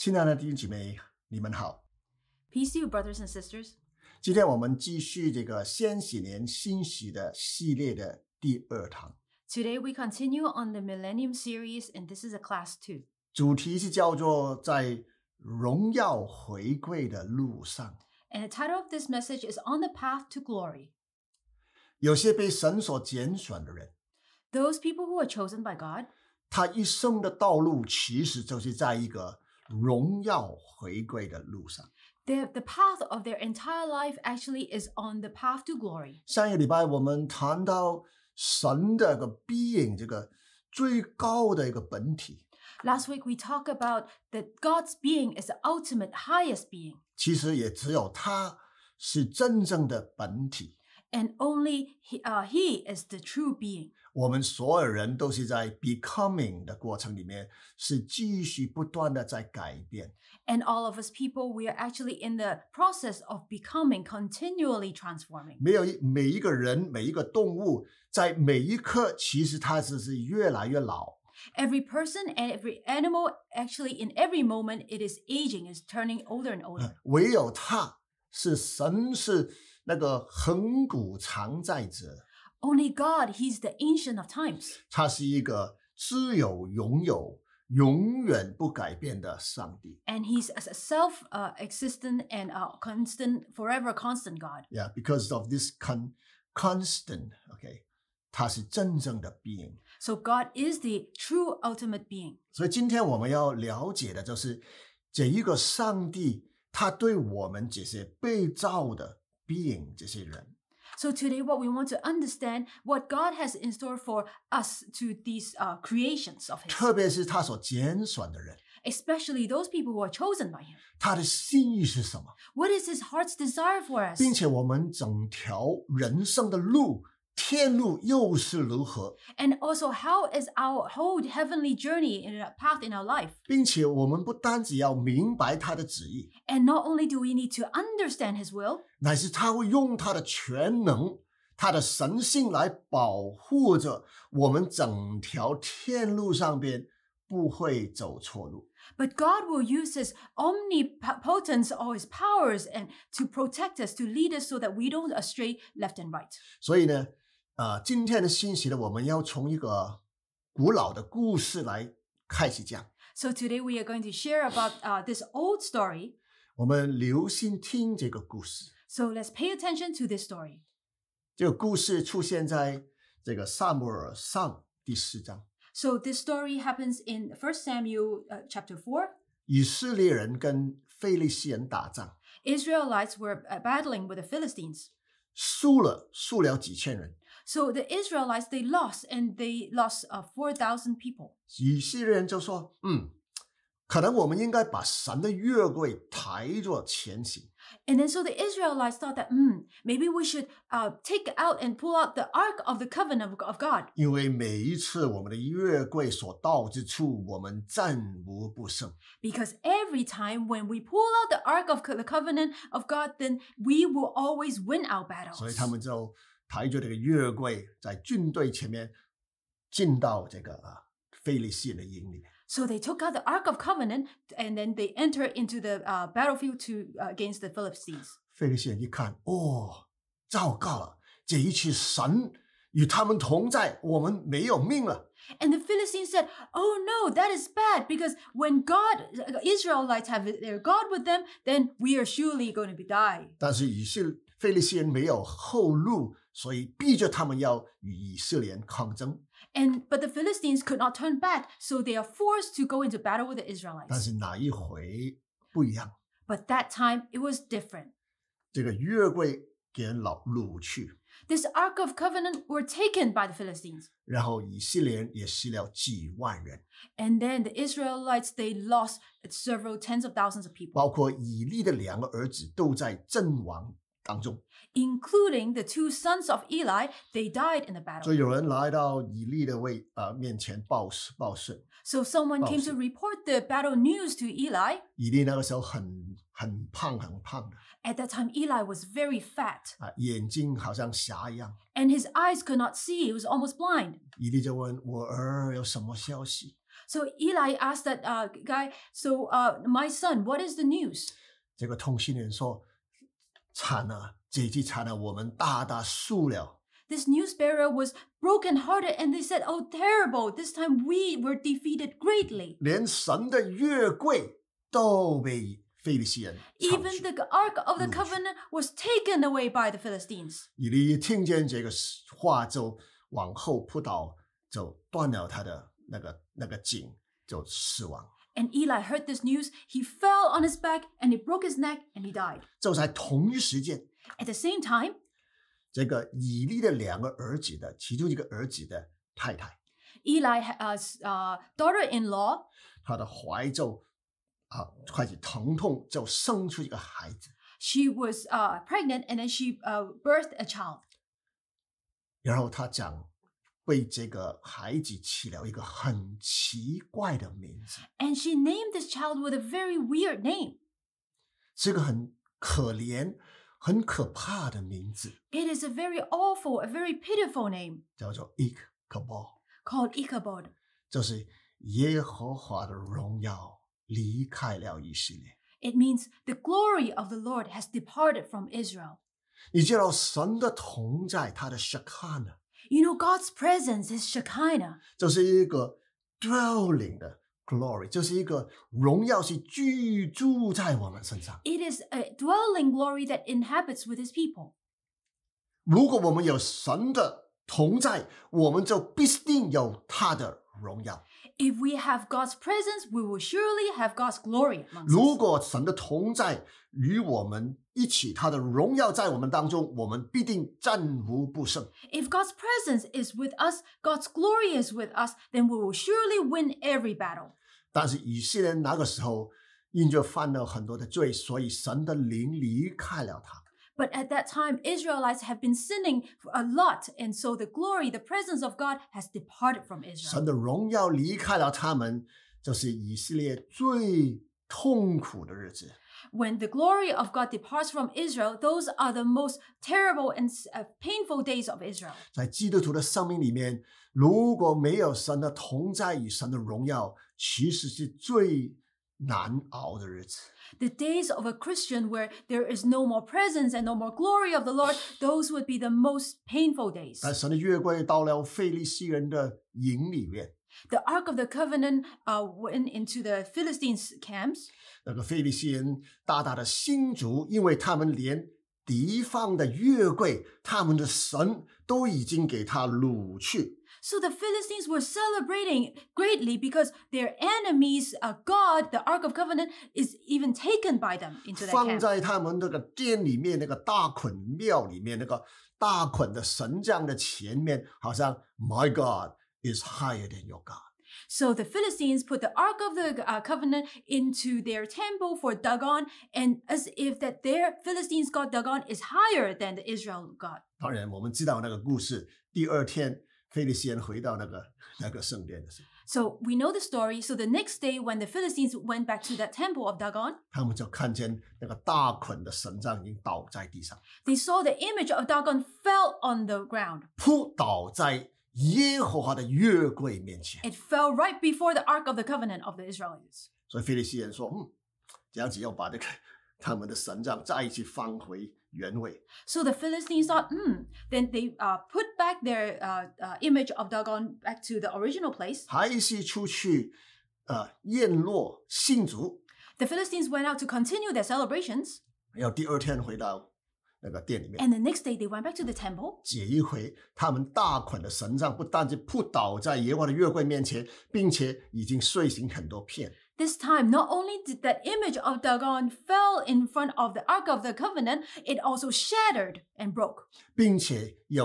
亲爱的弟兄姐妹，你们好。PC e a e to you, brothers and sisters，今天我们继续这个先禧年新禧的系列的第二堂。Today we continue on the Millennium series and this is a class two。主题是叫做在荣耀回归的路上。And the title of this message is on the path to glory。有些被神所拣选的人，Those people who are chosen by God，他一生的道路其实就是在一个。荣耀回归的路上。The the path of their entire life actually is on the path to glory。上一个礼拜我们谈到神的个 being 这个最高的一个本体。Last week we t a l k about that God's being is the ultimate highest being。其实也只有他是真正的本体。and only he, uh, he is the true being。我们所有人都是在 becoming 的过程里面，是继续不断的在改变。And all of us people, we are actually in the process of becoming, continually transforming. Every person and every animal, actually, in every moment, it is aging, is turning older and older. 那个恒古常在者，Only God, He's the ancient of times。他是一个自有、拥有、永远不改变的上帝，And He's as a self, uh, existent and a constant, forever constant God. Yeah, because of this con, constant. Okay, 他是真正的 being。So God is the true ultimate being。所以今天我们要了解的就是这一个上帝，他对我们这些被造的。being 这些人。So today, what we want to understand what God has in store for us to these uh, creations of His. 特别是他所拣选的人。Especially those people who are chosen by Him. 他的心意是什么？What is His heart's desire for us? 并且我们整条人生的路天路又是如何？And also, how is our whole heavenly journey in a path in our life？并且我们不单只要明白他的旨意，And not only do we need to understand His will，乃是他会用他的全能、他的神性来保护着我们整条天路上边不会走错路。But God will use His omnipotence or His powers and to protect us, to lead us, so that we don't astray left and right. 所以呢。呃，今天的信息呢，我们要从一个古老的故事来开始讲。So today we are going to share about this old story. 我们留心听这个故事。So let's pay attention to this story. 这个故事出现在这个萨姆尔上第四章。So this story happens in First Samuel chapter four. 以色列人跟非利士人打仗。Israelites were uh, battling with the Philistines. 输了，输了几千人。so the Israelites they lost and they lost uh, four thousand people. 以色列人就说：“嗯，可能我们应该把神的月桂抬着前行。” And then so the Israelites thought that, hmm, maybe we should uh, take out and pull out the Ark of the Covenant of, God. Because every time when we pull out the Ark of the Covenant of God, then we will always win our battles. 所以他们就 so they took out the Ark of Covenant and then they entered into the uh, battlefield to uh, against the Philistines. 菲利士人一看，哦，糟糕了，这一次神与他们同在，我们没有命了。And the Philistines said, Oh no, that is bad because when God, uh, Israelites have their God with them, then we are surely going to be die. 所以逼着他们要与以色列抗争。And but the Philistines could not turn back, so they are forced to go into battle with the Israelites. 但是哪一回不一样？But that time it was different. This Ark of Covenant were taken by the Philistines. 然后以色列人也死了几万人，And then the Israelites they lost several tens of thousands of people. 包括以利的两个儿子都在阵亡当中。including the two sons of Eli, they died in the battle. so someone came to report the battle news to Eli. At that time, Eli was very fat. and his eyes could not see; he was almost blind. so Eli asked that uh, guy, "So, uh, my son, what is the news?" 这个通信人说，惨了。this news bearer was broken-hearted, and they said, "Oh, terrible! This time we were defeated greatly." Even the Ark of the Covenant was taken away by the Philistines. and Eli heard this news. He fell on his back and he broke his neck and he died. 就在同一时间。at the same time，这个以利的两个儿子的其中一个儿子的太太 Eli has uh, uh, daughter-in-law 她的怀中啊开始疼痛，就生出一个孩子。she was uh, pregnant and then she uh, birthed a child. 然后她讲为这个孩子起了一个很奇怪的名字 .And she named this child with a very weird name. 很可怕的名字。It is a very awful, a very pitiful name 叫做 Ichabod，called Ichabod. 就是耶和华的荣耀离开了以色列。It means the glory of the Lord has departed from Israel. 你知道神的同在，他的 Shekinah You know, God's presence is Shekinah. 就是一个凋零的 glory，就是一个荣耀是居住在我们身上。It is a dwelling glory that inhabits with His people. we have God's presence, we will surely have God's glory. 如果神的同在与我们一起，他的荣耀在我们当中，我们必定战无不胜。If God's presence is with us, God's glory is with us, then we will surely win every battle. 但是以色列那个时候，因着犯了很多的罪，所以神的灵离开了他。But at that time, Israelites have been sinning for a lot, and so the glory, the presence of God, has departed from Israel. 神的荣耀离开了他们，就是以色列最痛苦的日子。When the glory of God departs from Israel, those are the most terrible and painful days of Israel. 在基督徒的生命里面，如果没有神的同在与神的荣耀，其实是最难熬的日子。The days of a Christian where there is no more presence and no more glory of the Lord, those would be the most painful days. 但神的约柜到了费利西人的营里面。The Ark of the Covenant uh, went into the Philistines' camps. 那个费利西人大大的心足，因为他们连敌方的月桂，他们的神都已经给他掳去。so the Philistines were celebrating greatly because their enemies, uh, God, the Ark of Covenant, is even taken by them into that 放 My God is higher than your God. So the Philistines put the Ark of the uh, Covenant into their temple for Dagon, and as if that their Philistines god Dagon is higher than the Israel god. 当然，我们知道那个故事。第二天，so we know the story. So the next day, when the Philistines went back to that temple of Dagon, they saw the image of Dagon fell on the ground. It fell right before the Ark of the Covenant of the Israelites. 所以菲利斯人说：“嗯，这样子要把这个他们的神杖再一次放回 so the Philistines thought, hmm. Then they uh, put back their uh, uh, image of Dagon back to the original place. The Philistines went out to continue their celebrations. And the next day they went back to the temple. 这一回，他们大捆的神杖不但是扑倒在耶和华的月柜面前，并且已经碎形很多片。this time, not only did that image of Dagon fell in front of the Ark of the Covenant, it also shattered and broke. And then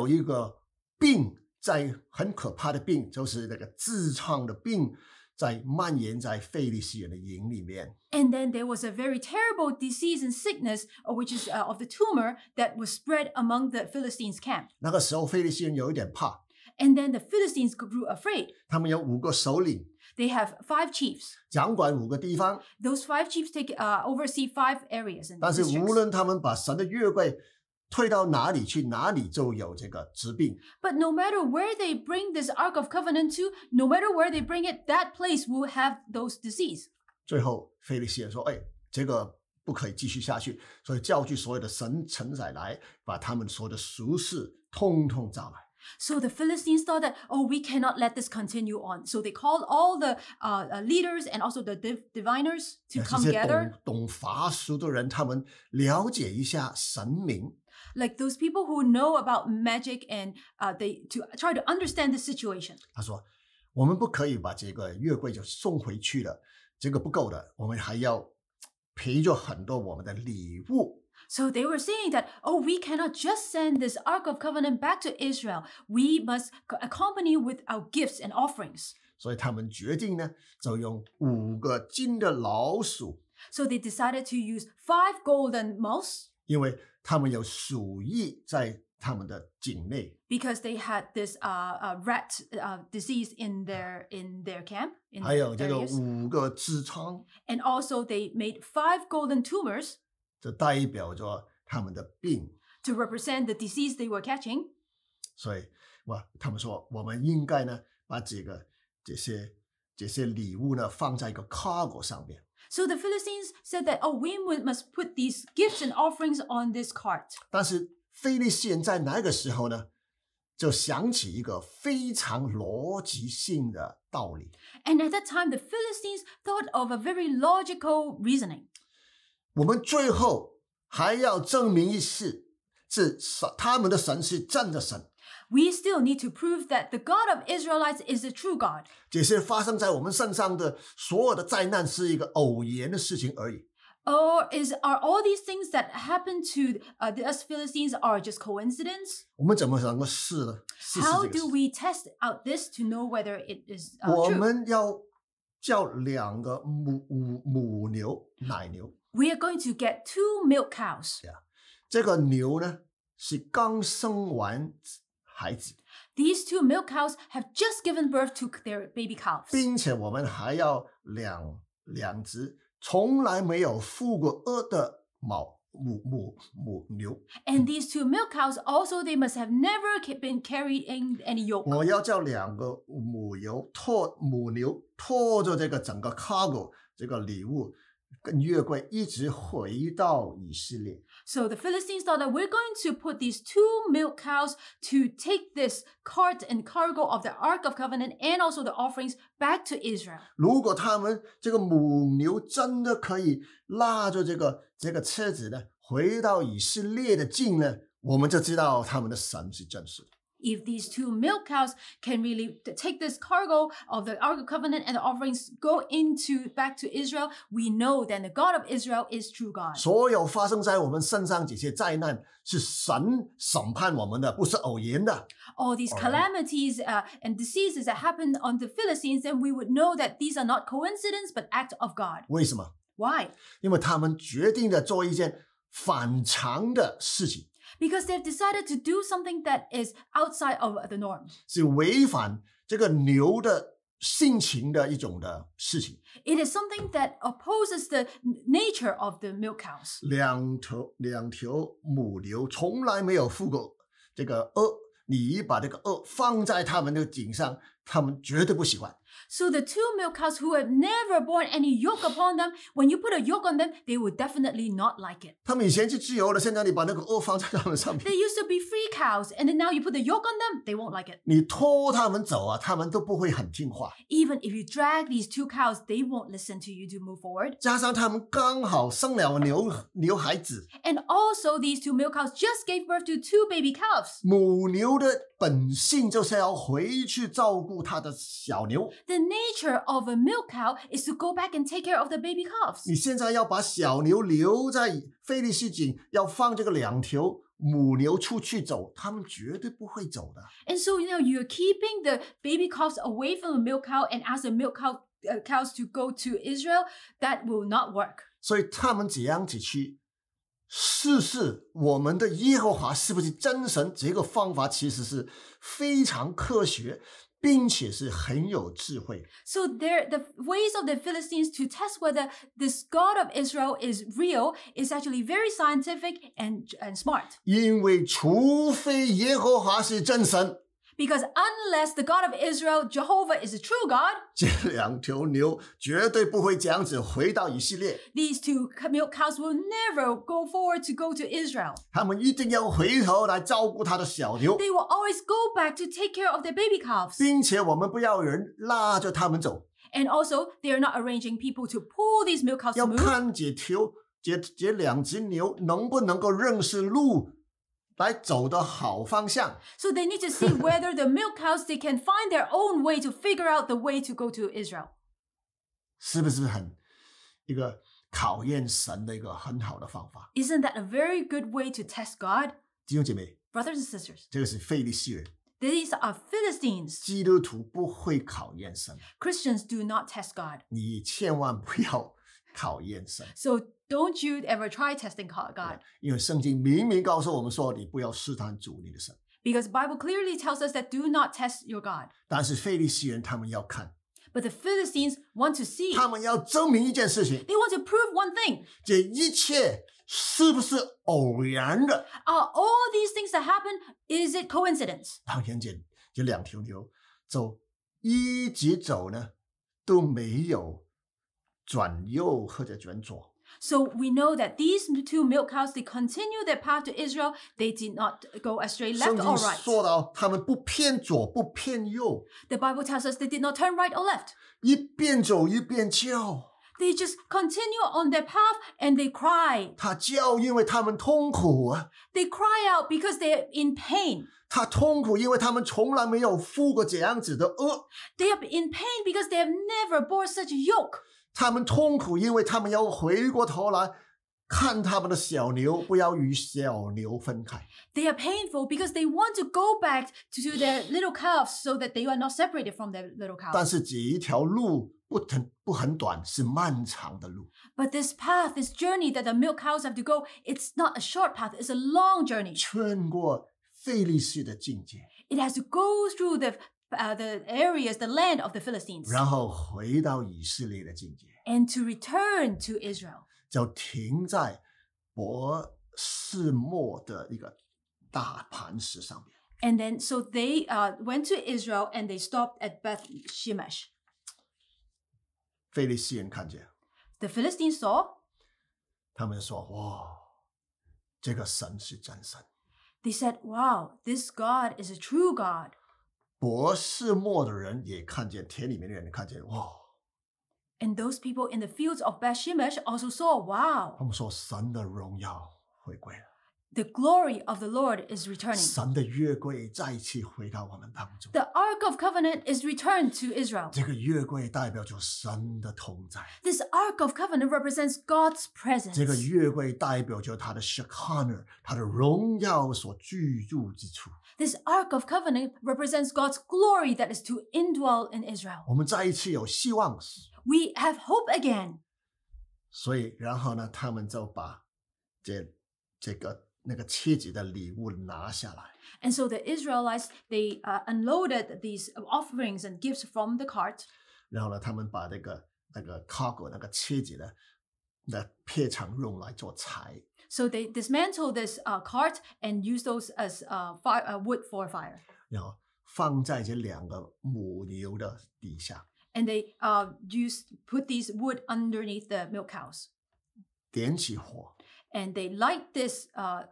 there was a very terrible disease and sickness, uh, which is uh, of the tumor that was spread among the Philistines' camp. And then the Philistines grew afraid. 他们有五个首领。they have five chiefs. Those five chiefs take uh oversee five areas and 但是無論他們把神的約櫃推到哪裡去，哪裡就有這個疾病。But no matter where they bring this Ark of Covenant to, no matter where they bring it, that place will have those disease. 最後，菲利士人說：“哎，這個不可以繼續下去。”所以叫聚所有的神臣宰來，把他們所有的俗事通通召來。so the Philistines thought that, oh, we cannot let this continue on. So they called all the uh, uh leaders and also the div- diviners to come together. like those people who know about magic and uh, they to try to understand the situation. 他说，我们不可以把这个月桂就送回去了，这个不够的，我们还要陪着很多我们的礼物。so they were saying that, oh, we cannot just send this Ark of Covenant back to Israel. We must accompany with our gifts and offerings. So they decided to use five golden mouse Because they had this uh, uh, rat uh, disease in their in their camp. In 还有这 also they made five golden tumors 就代表着他们的病。To represent the disease they were catching。所以，哇，他们说，我们应该呢，把这个这些这些礼物呢，放在一个 cargo 上面。So the Philistines said that, oh, we must put these gifts and offerings on this cart。但是，菲力斯人在那个时候呢，就想起一个非常逻辑性的道理。And at that time, the Philistines thought of a very logical reasoning. 我们最后还要证明一次，是神，他们的神是真的神。We still need to prove that the God of Israelites is the true God。这些发生在我们身上的所有的灾难是一个偶然的事情而已。Or is are all these things that happen to uh us Philistines are just coincidence？我们怎么能够试呢？How do we test out this to know whether it is true？我们要叫两个母母母牛奶牛。We are going to get two milk cows. Yeah. two milk cows have just given birth to their baby calves. and these two milk cows also they must have never been carried in any yoke. cargo 这个礼物。跟约柜一直回到以色列。So the Philistines thought that we're going to put these two milk cows to take this cart and cargo of the Ark of Covenant and also the offerings back to Israel。如果他们这个母牛真的可以拉着这个这个车子呢，回到以色列的境呢，我们就知道他们的神是真实的。if these two milk cows can really take this cargo of the Ark of Covenant and the offerings go into back to Israel, we know that the God of Israel is true God. 所有发生在我们身上这些灾难是神审判我们的，不是偶然的。All these calamities uh, and diseases that happened on the Philistines, then we would know that these are not coincidence but act of God. 为什么？Why？因为他们决定了做一件反常的事情。Because they've decided to do something that is outside of the norm，是违反这个牛的性情的一种的事情。It is something that opposes the nature of the milk cows. 两头两条母牛从来没有负过这个轭，你把这个轭放在它们的颈上，它们绝对不喜欢。So the two milk cows who have never borne any yoke upon them, when you put a yoke on them, they will definitely not like it. They used to be free cows, and then now you put the yoke on them, they won't like it. Even if you drag these two cows, they won't listen to you to move forward. and also these two milk cows just gave birth to two baby calves the nature of a milk cow is to go back and take care of the baby calves. calves。你现在要把小牛留在费利西井，要放这个两条母牛出去走，它们绝对不会走的。And so you know you're keeping the baby calves away from the milk cow and ask the milk cow uh, cows to go to Israel. That will not work. 所以他们怎样子去试试我们的耶和华是不是真神？这个方法其实是非常科学，并且是很有智慧。So there, the ways of the Philistines to test whether this God of Israel is real is actually very scientific and and smart. 因为除非耶和华是真神。because unless the God of Israel, Jehovah is a true God, these two milk cows will never go forward to go to Israel. They will always go back to take care of their baby And also, they are not arranging people to pull these milk cows. 要看这条这这两只牛能不能够认识路。来走的好方向。So they need to see whether the milk house they can find their own way to figure out the way to go to Israel。是不是很一个考验神的一个很好的方法？Isn't that a very good way to test God？弟兄姐妹，brothers and These are Philistines. Christians do not test God. 你千万不要考验神。So don't you ever try testing God. Because Bible clearly tells us that do not test your God. But the Philistines want to see. They want to prove one thing. 这一切是不是偶然的？Are all these things that happen is it coincidence? coincidence？然后杨姐有两条牛走一直走呢，都没有转右或者转左。so we know that these two milk cows, they continue their path to Israel. They did not go astray left or right. Bible tells us they did not turn right or left. they just continue on their path and they cry. they cry out because they are in pain. 他痛苦，因为他们从来没有负过这样子的恶。They are in pain because they have never bore such yoke. 他们痛苦，因为他们要回过头来看他们的小牛，不要与小牛分开。They are painful because they want to go back to their little calves so that they are not separated from their little calves. 但是这一条路不很不很短，是漫长的路。But this path, this journey that the milk cows have to go, it's not a short path. It's a long journey. 穿过费利士的境界。It has to go through the uh, the areas, the land of the Philistines. 然后回到以色列的境界，and to return to Israel. 就停在博士莫的一个大磐石上面。And then, so they uh, went to Israel and they stopped at Beth Shemesh. 菲利士人看见，The Philistines saw, 他们说：“哇，这个神是真神。” they said, Wow, this God is a true God. 博士末的人也看见，田里面的人看见，哇！And those people in the fields of Bethshemesh also saw, wow! 他们说，神的荣耀回归了。The glory of the Lord is returning. The Ark of Covenant is returned to Israel. This Ark of Covenant represents God's presence. This Ark of Covenant represents God's glory that is to indwell in Israel. We have hope again. 所以，然后呢，他们就把这这个。那个妻子的礼物拿下来。And so the Israelites they uh unloaded these offerings and gifts from the cart. 然后呢，他们把那个那个 cargo 那个妻子呢，那片场用来做柴。So they dismantle this uh cart and use those as uh fire wood for fire. 然后放在这两个母牛的底下。And they uh use put these wood underneath the milk cows. 点起火。and they light this uh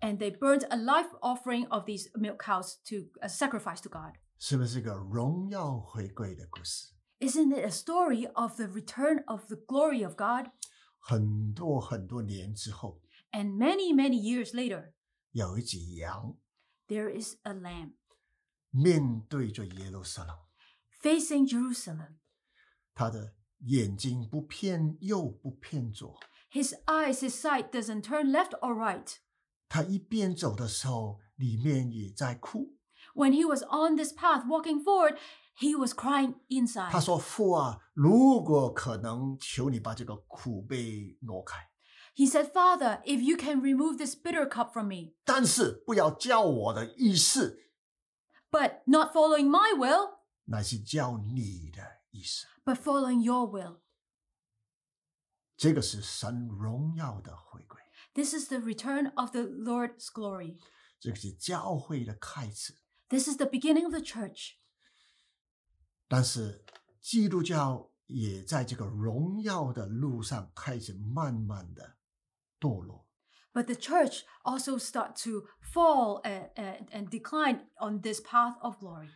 And they burned a life offering of these milk cows to sacrifice to God. is not it a story of the return of the glory of God? and many, many years later, 有一只羊 there is a lamb facing Jerusalem. 他的眼睛不偏右，不偏左。His eyes, his sight doesn't turn left or right. 他一边走的时候，里面也在哭。When he was on this path walking forward, he was crying inside. 他说：“父啊，如果可能，求你把这个苦杯挪开。”He said, "Father, if you can remove this bitter cup from me." 但是不要叫我的意思。But not following my will. 那是叫你的。But following your will. this is the return of the Lord's glory. This is the beginning of the church. But the church also start to fall and, eh, and, eh, and decline on this path of glory.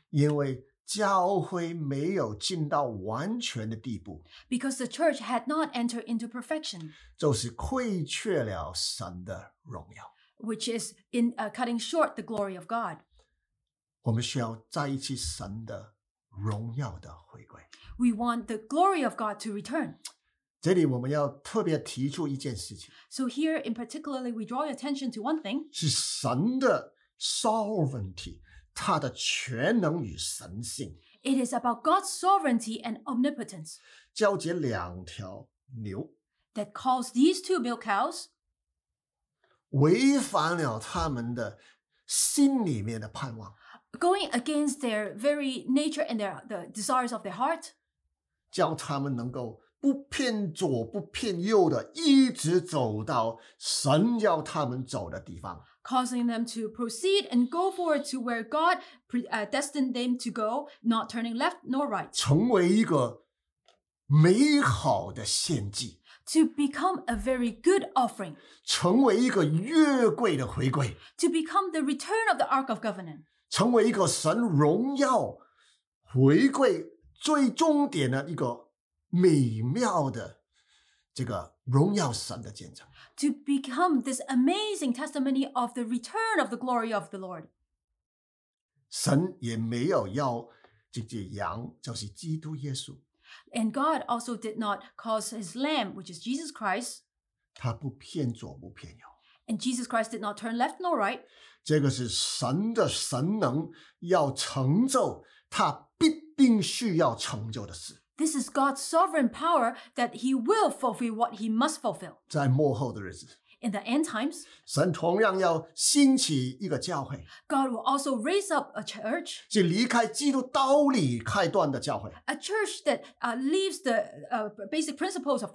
教会没有进到完全的地步，because the church had not entered into perfection, is in uh, cutting short the glory of God. We want the glory of God to return. here in particularly we draw attention to one thing, 是神的 sovereignty，他的全能与神性，交接两条牛，违反了他们的心里面的盼望，教他们能够不偏左不偏右的，一直走到神要他们走的地方。causing them to proceed and go forward to where God uh, destined them to go, not turning left nor right. To become a very good offering. 成为一个月桂的回归。To become the return of the Ark of Covenant. 成为一个神荣耀回归最终点的一个美妙的这个荣耀神的见证。to become this amazing testimony of the return of the glory of the Lord. God also did not cause his lamb, which is Jesus Christ, 他不骗左不骗右。and Jesus Christ did not turn left nor right. 这个是神的神能要成就他必定需要成就的事。this is God's sovereign power that He will fulfill what He must fulfill. In the end times, God will also raise up a church，是离开基督道理开端的教会。A church that uh leaves the uh basic principles of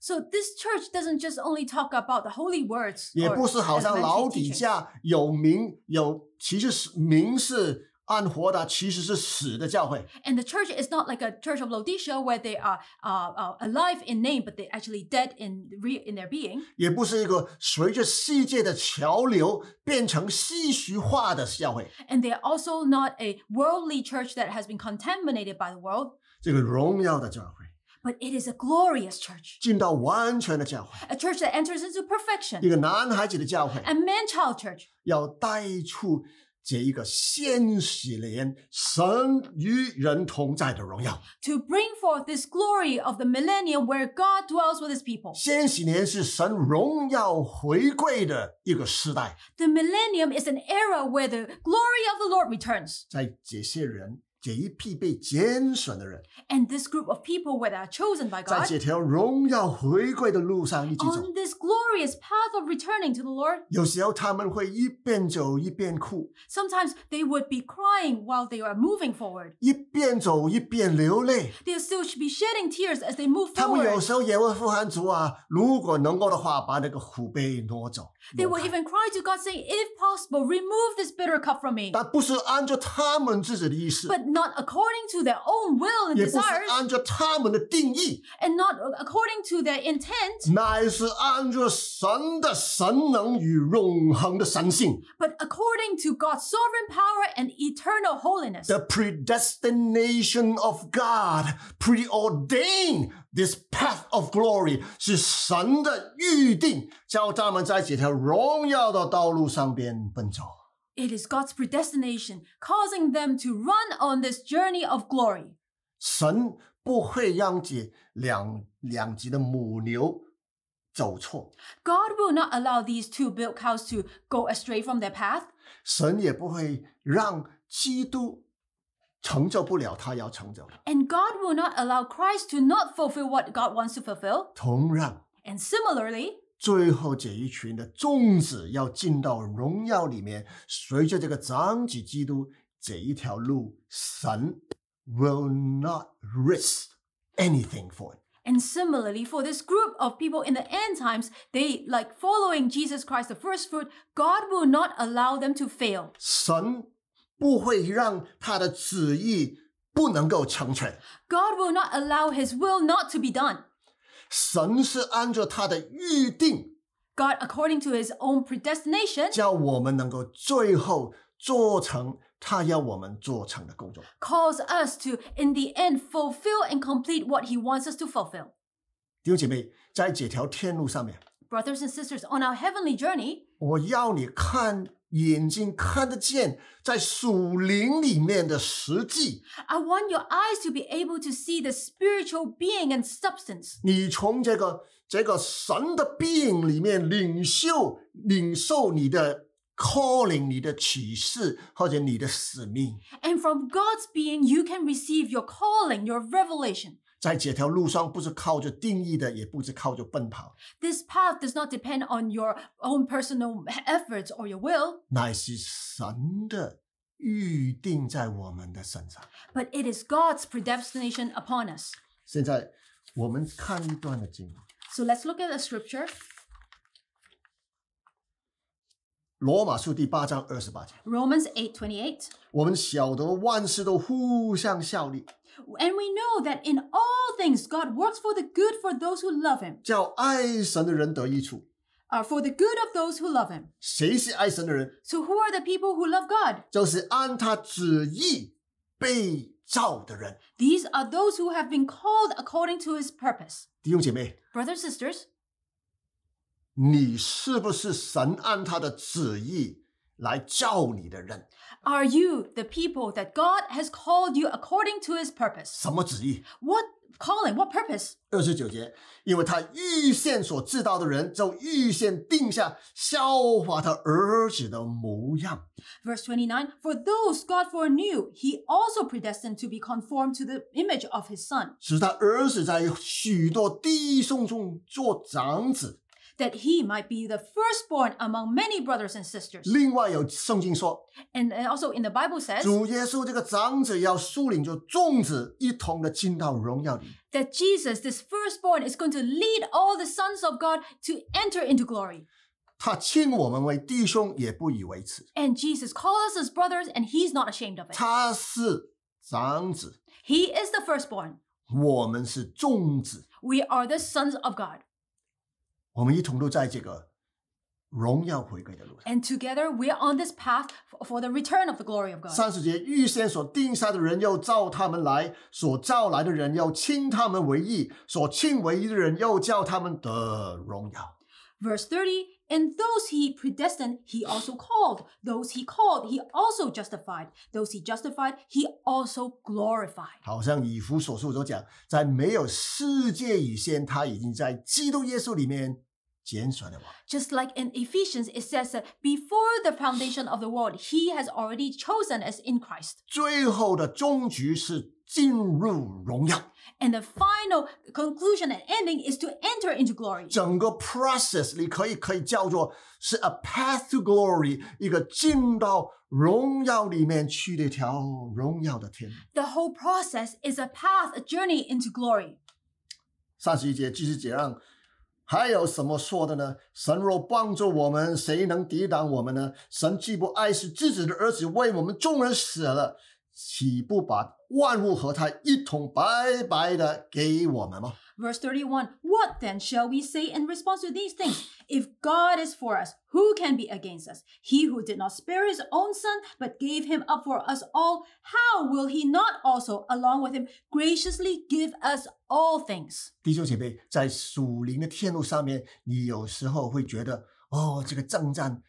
So this church doesn't just only talk about the holy words，也不是好像老底下有名有，其实是名是。安活达其实是死的教会。And the church is not like a church of Laodicea where they are uh, uh, alive in name, but they actually dead in in their being. 也不是一个随着世界的潮流变成世俗化的教会。And they are also not a worldly church that has been contaminated by the world. 这个荣耀的教会。But it is a glorious church. A church that enters into perfection. A man man-child church. 要带出。解一个先禧年神与人同在的荣耀。To bring forth this glory of the millennium where God dwells with His people. 先禧年是神荣耀回归的一个时代。The millennium is an era where the glory of the Lord returns. 在这些人。这一批被拣选的人，在这条荣耀回归的路上，一起走。有时候他们会一边走一边哭，一边走一边流泪。他们有时候也会呼喊：“族啊，如果能够的话，把那个虎背挪走。” They will even cry to God, saying, "If possible, remove this bitter cup from me." But not according to their own will and desires, 按照他们的定义，and not according to their intent, but according to God's sovereign power and eternal holiness. The predestination of God preordained this path of glory 是神的预定，叫他们在这条荣耀的道路上边奔走。It is God's predestination causing them to run on this journey of glory. God will not allow these two milk cows to go astray from their path. 成就不了他要成就的。And God will not allow Christ to not fulfill what God wants to fulfill. 同样，And similarly，最后这一群的众子要进到荣耀里面，随着这个长子基督这一条路，神 will not risk anything for it. And similarly, for this group of people in the end times, they like following Jesus Christ, the first fruit, God will not allow them to fail. 神不会让他的旨意不能够成全。God will not allow His will not to be done. God, according to His own predestination, 叫我们能够最后做成他要我们做成的工作。calls us to, in the end, fulfill and complete what He wants us to fulfill. Brothers and sisters, on our heavenly journey, 我要你看眼睛看得见，在属灵里面的实际。I want your eyes to be able to see the spiritual being and substance。你从这个这个神的病里面，领袖领受你的 calling，你的启示或者你的使命。And from God's being, you can receive your calling, your revelation. 在这条路上，不是靠着定义的，也不是靠着奔跑。This path does not depend on your own personal efforts or your will. 那是神的预定在我们的身上。But it is God's predestination upon us. 现在我们看一段的经文。So let's look at the scripture. 罗马书第八章二十八节。Romans 8:28. 我们晓得万事都互相效力。And we know that in all things God works for the good for those who love Him. for the good of those who love him. So, who are the people who love God? These are those who have been called according to his purpose. sisters，你是不是神按他的旨意来召你的人。Are you the people that God has called you according to His purpose? What calling? What purpose? 二十九节，因为他预先所知道的人，就预先定下效法他儿子的模样。Verse 29 For those God foreknew, he also predestined to be conformed to the image of his son that he might be the firstborn among many brothers and sisters. 另外有圣经说，and and also in the Bible says, That Jesus, this firstborn, is going to lead all the sons of God to enter into glory. 他亲我们为弟兄，也不以为耻。And Jesus calls us his brothers, and he's not ashamed of it. 他是长子，He is the firstborn. 我们是众子。We are the sons of God. 我们一同都在这个荣耀回归的路上。And together we are on this path for the return of the glory of God. 三十节预先所定下的人要召他们来，所召来的人要亲他们为义，所亲为义的人要叫他们得荣耀。Verse thirty. And those he predestined, he also called. Those he called, he also justified. Those he justified, he also glorified. 好像以弗所述所讲，在没有世界以先，他已经在基督耶稣里面 just like in Ephesians, it says that before the foundation of the world, He has already chosen us in Christ. 最后的终局是进入荣耀。And the final conclusion and ending is to enter into glory. 整个 process 你可以可以叫做是 a path to glory，一个进到荣耀里面去的一条荣耀的天 The whole process is a path, a journey into glory. 上十一节继续解暗，还有什么说的呢？神若帮助我们，谁能抵挡我们呢？神既不爱惜自己的儿子，为我们众人死了。岂不把万物和他一同白白的给我们吗？Verse thirty one. What then shall we say in response to these things? If God is for us, who can be against us? He who did not spare his own son, but gave him up for us all, how will he not also, along with him, graciously give us all things? 弟兄姐妹，在属灵的天路上面，你有时候会觉得，哦，这个征战。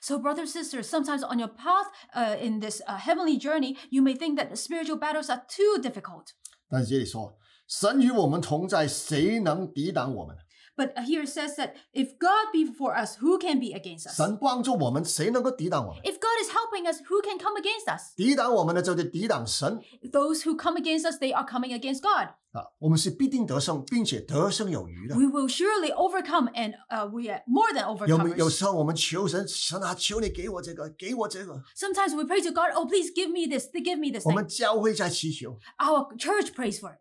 so, brothers and sisters, sometimes on your path uh, in this uh, heavenly journey, you may think that the spiritual battles are too difficult. 但是这里说，神与我们同在，谁能抵挡我们？but here it says that if God be for us, who can be against us? If God is helping us, who can come against us? Those who come against us, they are coming against God. we will surely overcome, and uh, we are more than overcomers. Sometimes we pray to God, oh please give me this, give me this. Our church prays for it.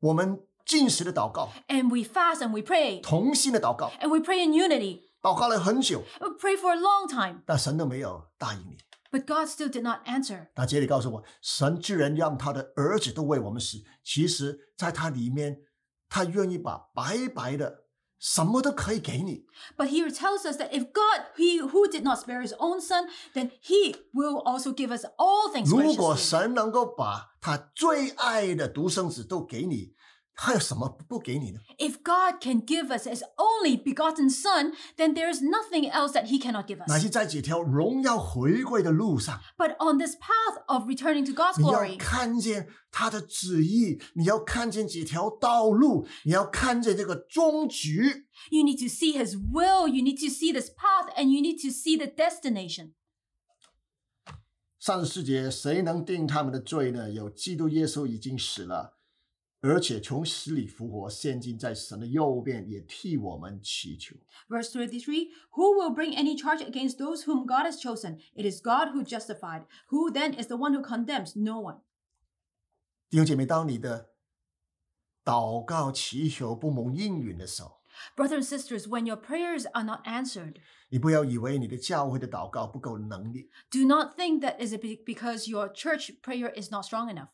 我們。进食的祷告，and we fast and we pray，同心的祷告，and we pray in unity。祷告了很久，we pray for a long time，但神都没有答应你。But God still did not But here tells us that if God, He who did not spare His own Son, then He will also give us all things. 如果神能够把他最爱的独生子都给你，他有什么不给你呢？If God can give us His only begotten Son, then there is nothing else that He cannot give us. on this path of returning to God's glory, 看见他的旨意，你要看见几条道路，你要看见这个终局。you need to see His will, you need to see this path, and you need to see the destination. 三十四节，谁能定他们的罪呢？有基督耶稣已经死了。而且从死里复活，现今在神的右边，也替我们祈求。Verse 33 Who will bring any charge against those whom God has chosen? It is God who justified. Who then is the one who condemns? No one. 弟兄姐妹，当你的祷告祈求不蒙应允的时候，Brothers and sisters, when your prayers are not answered, 你不要以为你的教会的祷告不够能力，do not think that is it because your church prayer is not strong enough.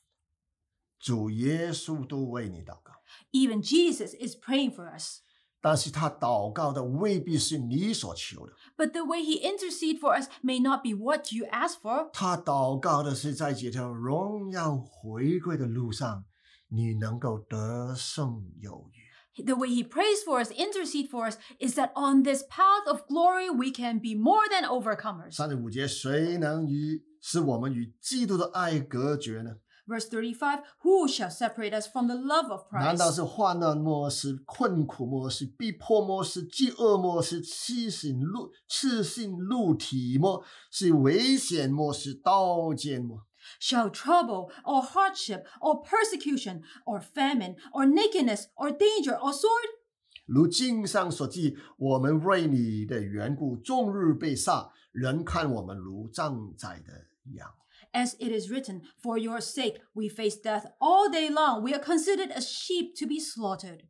主耶稣都为你祷告，Even Jesus is praying for us。但是，他祷告的未必是你所求的。But the way he i n t e r c e d e for us may not be what you ask for。他祷告的是，在这条荣耀回归的路上，你能够得胜有余。The way he prays for us, i n t e r c e d e for us, is that on this path of glory, we can be more than overcomers。三十五节，谁能与使我们与基督的爱隔绝呢？Verse 35 Who shall separate us from the love of Christ? Shall trouble or hardship or persecution or famine or nakedness or danger or sword? 如经上所记，我们为你的缘故，终日被杀，人看我们如帐宰的羊。As it is written, for your sake we face death all day long. We are considered a sheep to be slaughtered.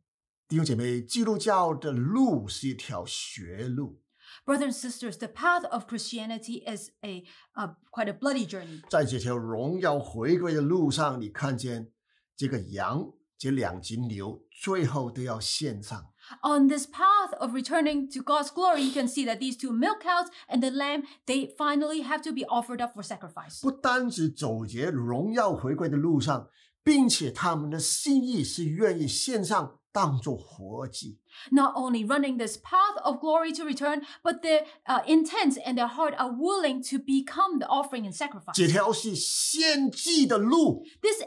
弟兄姐妹，基督教的路是一条血路。Brothers and sisters, the path of Christianity is a, a quite a bloody journey. 在这条荣耀回归的路上，你看见这个羊、这两只牛，最后都要献上。On this path of returning to God's glory, you can see that these two milk cows and the lamb, they finally have to be offered up for sacrifice. Not only running this path of glory to return, but their uh, and their heart are willing to become the offering and sacrifice. This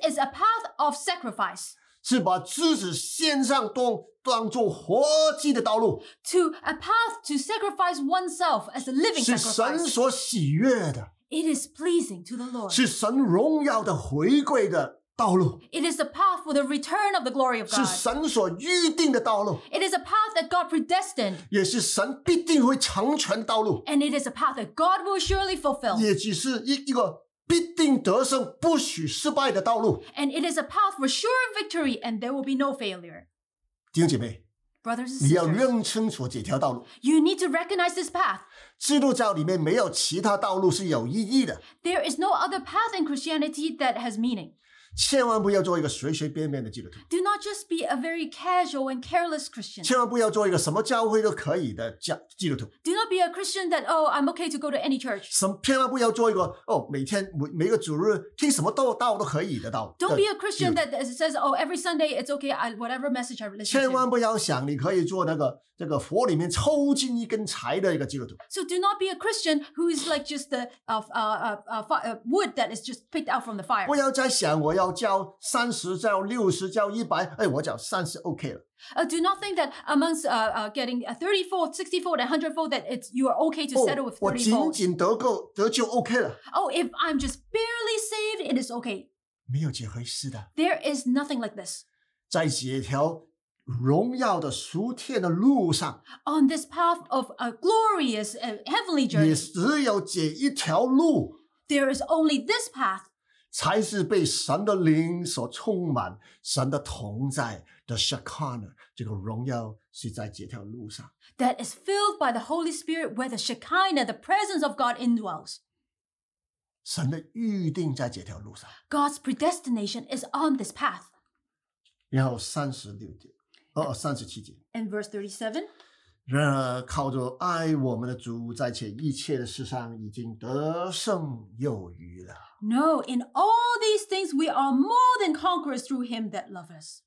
is a path of sacrifice. 是把自己献上当当做活祭的道路，to a path to sacrifice oneself as a living sacrifice，是神所喜悦的，it is pleasing to the Lord，是神荣耀的回归的道路，it is a path for the return of the glory of God，是神所预定的道路，it is a path that God predestined，也是神必定会成全道路，and it is a path that God will surely fulfill，也只是一一个。And it is a path for sure victory, and there will be no failure. Brothers and sisters, you need to recognize this path. There is no other path in Christianity that has meaning. 千万不要做一个随随便便的基督徒。Do not just be a very casual and careless Christian。千万不要做一个什么教会都可以的教基督徒。Do not be a Christian that oh I'm okay to go to any church。什么千万不要做一个哦每天每每个主日听什么道道都可以的道。Don't be a Christian that says oh every Sunday it's okay whatever message I listen。千万不要想你可以做那个这个佛里面抽进一根柴的一个基督徒。So do not be a Christian who is like just a uh uh uh wood that is just picked out from the fire。不要再想我要。要交三十，交六十，交一百，哎，我讲三十 OK 了。Uh, do not think that amongst uh, uh, getting a 30-fold, 60-fold, and 100-fold that it's you are okay to settle with 30-fold. 我 OK oh, if I'm just barely saved, it is okay. There is nothing like this. On this path of a glorious uh, heavenly journey, there is only this path. 才是被神的灵所充满，神的同在的这个荣耀是在这条路上。That is filled by the Holy Spirit, where the Shekinah, the presence of God, indwells. 神的预定在这条路上。God's predestination is on this path. 然后三十六节，哦，三十七节。And verse thirty-seven. 然而，靠着爱我们的主，在且一切的事上已经得胜有余了。No, in all these things we are more than conquerors through Him that loved us.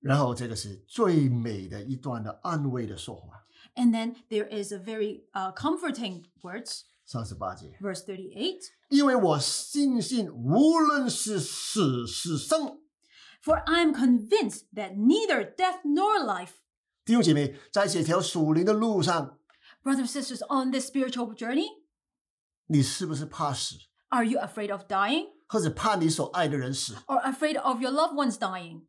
然后，这个是最美的一段的安慰的说话。And then there is a very uh, comforting words. 三十八节，verse thirty-eight. 因为我信信，无论是死是生。For I am convinced that neither death nor life. 弟兄姐妹，在这条属灵的路上，Brothers sisters on this spiritual journey，你是不是怕死？Are you afraid of dying？或者怕你所爱的人死？Or afraid of your loved ones dying？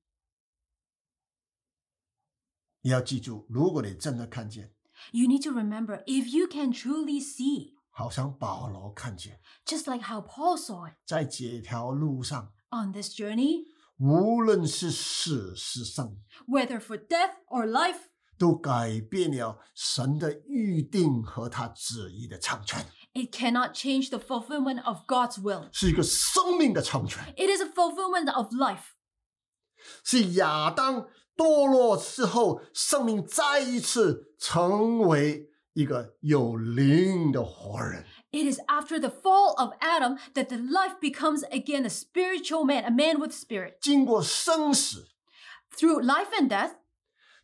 你要记住，如果你真的看见，You need to remember if you can truly see，好像保罗看见，Just like how Paul saw it，在这条路上，On this journey。无论是死是生，whether for death or life，都改变了神的预定和他旨意的长存。It cannot change the fulfillment of God's will，是一个生命的长存。It is a fulfillment of life，是亚当堕落之后，生命再一次成为一个有灵的活人。It is after the fall of Adam that the life becomes again a spiritual man, a man with spirit. 经过生死，through life and death，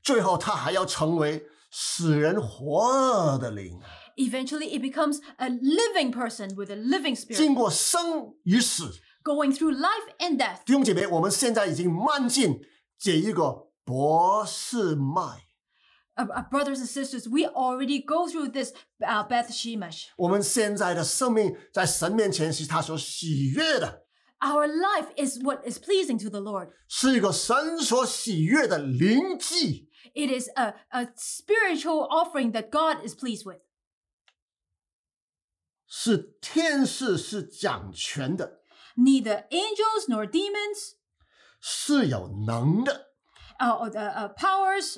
最后他还要成为使人活的灵。Eventually, it becomes a living person with a living spirit. 经过生与死，going through life and death. 弟兄姐妹，我们现在已经迈进这一个博士脉。uh, brothers and sisters, we already go through this uh, Beth Shemesh. Our life is what is pleasing to the Lord. It is a, a spiritual offering that God is pleased with. 是天使是掌权的，Neither angels nor demons, the, uh, powers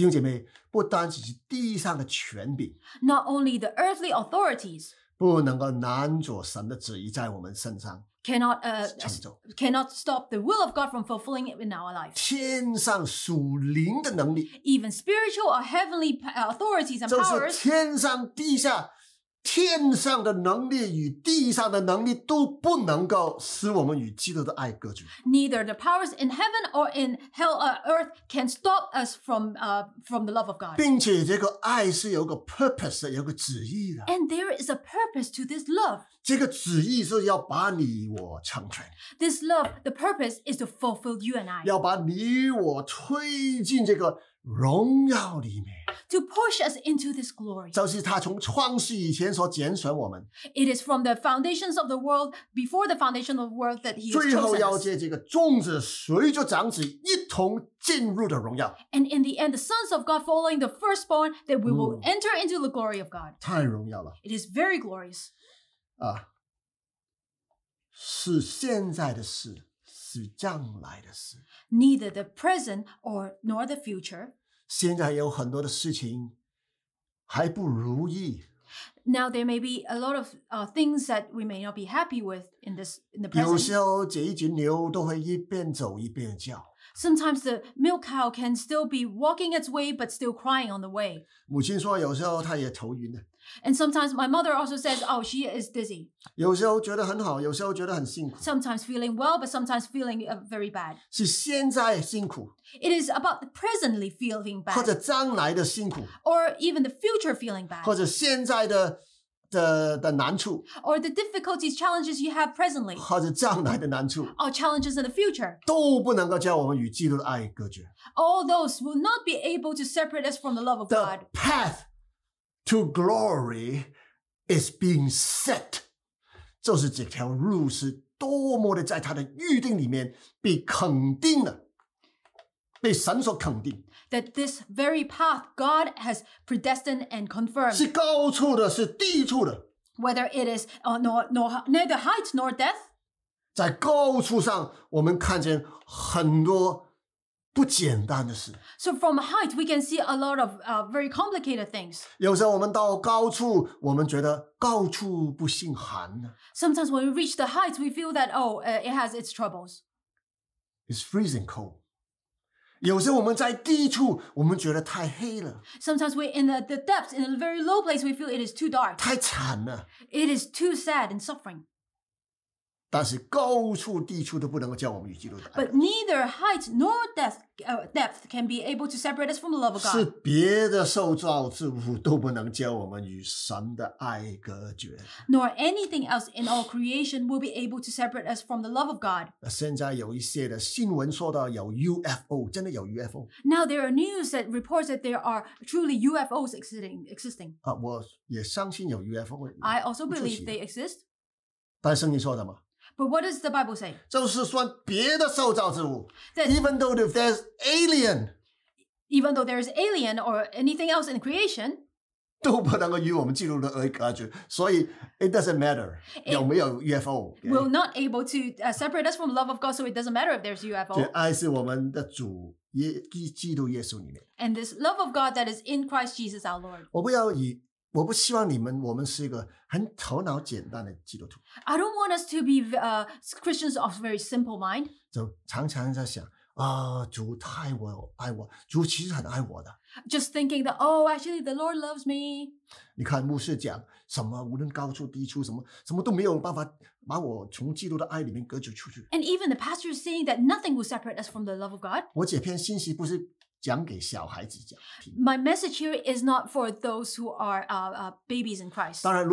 弟兄姐妹，不单只是地上的权柄，n only o authorities，t the earthly 不能够拦阻神的旨意在我们身上 cannot 成就；，cannot stop the will of God from fulfilling in our life。天上属灵的能力，even spiritual or heavenly authorities and powers，就是天上地下。天上的能力与地上的能力都不能够使我们与基督的爱隔绝。Neither the powers in heaven or in hell or earth can stop us from uh from the love of God。并且这个爱是有个 purpose 有个旨意的。And there is a purpose to this love。这个旨意是要把你我成全。This love, the purpose is to fulfill you and I。要把你我推进这个。荣耀里面，to push us into this glory，就是他从创世以前所拣选我们。It is from the foundations of the world before the foundation of world that he 最后要借这个种子，随着长子一同进入的荣耀。And in the end, the sons of God, following the firstborn, that we will enter into the glory of God。太荣耀了！It is very glorious。啊，是现在的事。是将来的事。Neither the present or nor the future。现在有很多的事情还不如意。Now there may be a lot of things that we may not be happy with in this in the present. 有时候这一群牛都会一边走一边叫。Sometimes the milk cow can still be walking its way, but still crying on the way. And sometimes my mother also says, "Oh, she is dizzy." Sometimes feeling well, but sometimes feeling uh, very bad. It is about the presently feeling bad, Or even the future feeling bad, 的的难处，or the difficulties challenges you have presently，或者将来的难处，or challenges in the future，都不能够将我们与基督的爱隔绝。All those will not be able to separate us from the love of God. The path to glory is being set，就是这条路是多么的在他的预定里面被肯定了，被神所肯定。that this very path God has predestined and confirmed. Whether it is uh, nor, nor, neither height nor depth. So from height we can see a lot of uh, very complicated things. Sometimes when we reach the heights, we feel that oh, uh, it has its troubles. It's freezing cold. 有时我们在低处，我们觉得太黑了。Sometimes we in the, the depths, in a very low place, we feel it is too dark. 太惨了。It is too sad and suffering. But neither height nor depth, uh, depth can be able to separate us from the love of God. 是别的受造之物都不能将我们与神的爱隔绝。Nor anything else in all creation will be able to separate us from the love of God. 现在有一些的新闻说到有 UFO，真的有 UFO。Now there are news that reports that there are truly UFOs existing. Existing. 啊，我也相信有 UFO。I also believe they exist. 但圣经说什么？but what does the Bible say? 就是说别的受造之物 even though if there's alien Even though there is alien or anything else in creation, it doesn't matter 有没有 UFO。will not able to uh, separate us from love of God. So it doesn't matter if there's UFO. this love of God that is in Christ Jesus our Lord. 我不希望你们，我们是一个很头脑简单的基督徒。I don't want us to be uh Christians of very simple mind. 就常常在想啊，主他爱我，爱我，主其实很爱我的。Just thinking that oh, actually the Lord loves me. 你看牧师讲什么，无论高处低处，什么什么都没有办法把我从基督的爱里面隔绝出去。And even the pastor is saying that nothing will separate us from the love of God. 我这篇信息不是。my message here is not for those who are uh, uh babies in Christ. But if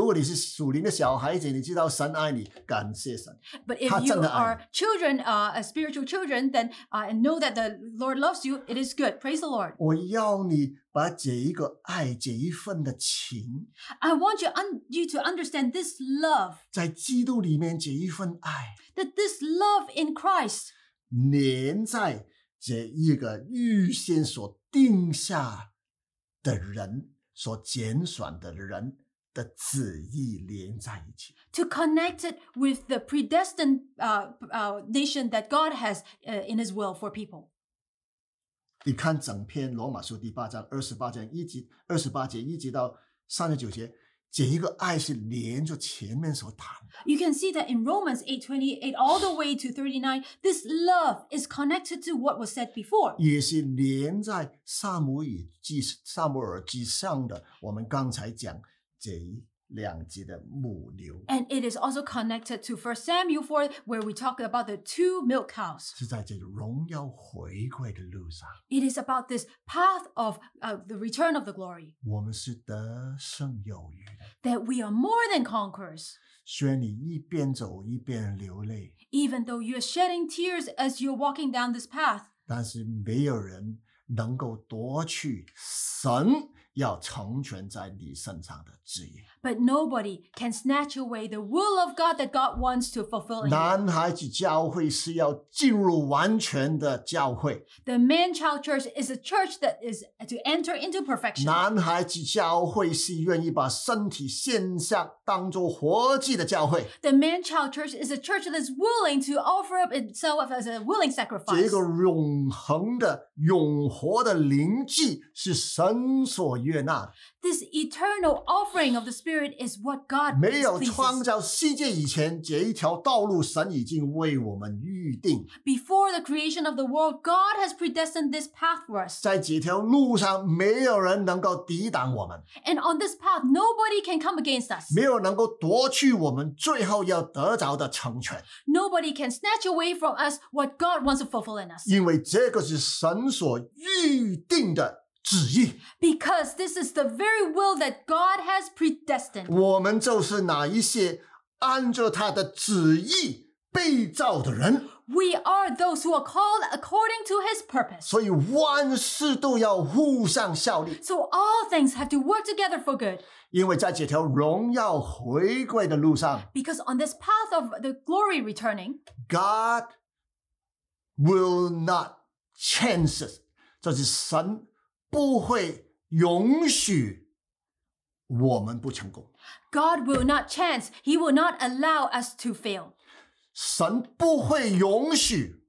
you are children, uh, spiritual children, then uh, know that the Lord loves you, it is good. Praise the Lord. 我要你把这一个爱、这一份的情，I want you, un- you to understand this love, That this love in Christ 粘在这一个预先所定下的人所拣选的人的旨意连在一起。To connect it with the predestined uh uh nation that God has uh in His will for people. 你看整篇罗马书第八章二十八节一直二十八节一直到三十九节。这一个爱是连着前面所谈 You can see that in Romans 8:28 all the way to 39, this love is connected to what was said before。也是连在撒母以之撒母耳之上的。我们刚才讲这一。And it is also connected to First Samuel 4, where we talk about the two milk cows. It is about this path of uh, the return of the glory That we are more than conquerors. Even though you're shedding tears as you're walking down this path, 但是没有人能够夺去神要成全在你身上的旨意。but nobody can snatch away the will of God that God wants to fulfill. The man child church is a church that is to enter into perfection. The man child church is a church that is willing to offer up itself as a willing sacrifice. This eternal offering of the Spirit. Spirit is what God the creation of the world, God has predestined this path for us. And on this path, nobody can come against us. Nobody can snatch away from us what God wants to fulfill in us. 因为这个是神所预定的。旨意。Because this is the very will that God has predestined. We are those who are called according to his purpose. So all things have to work together for good. Because on this path of the glory returning,，God will not change it。这是神不会允许我们不成功。God will not chance. He will not allow us to fail. 神不会允许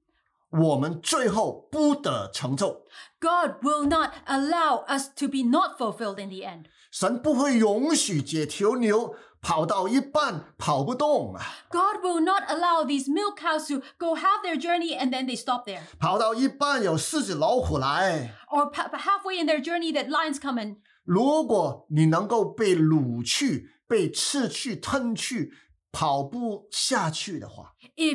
我们最后不得成就。God will not allow us to be not fulfilled in the end. 神不会允许解囚牛跑到一半跑不动啊。God will not allow these milk cows to go half their journey and then they stop there. 跑到一半有四只老虎来。Or halfway in their journey that lions come in. If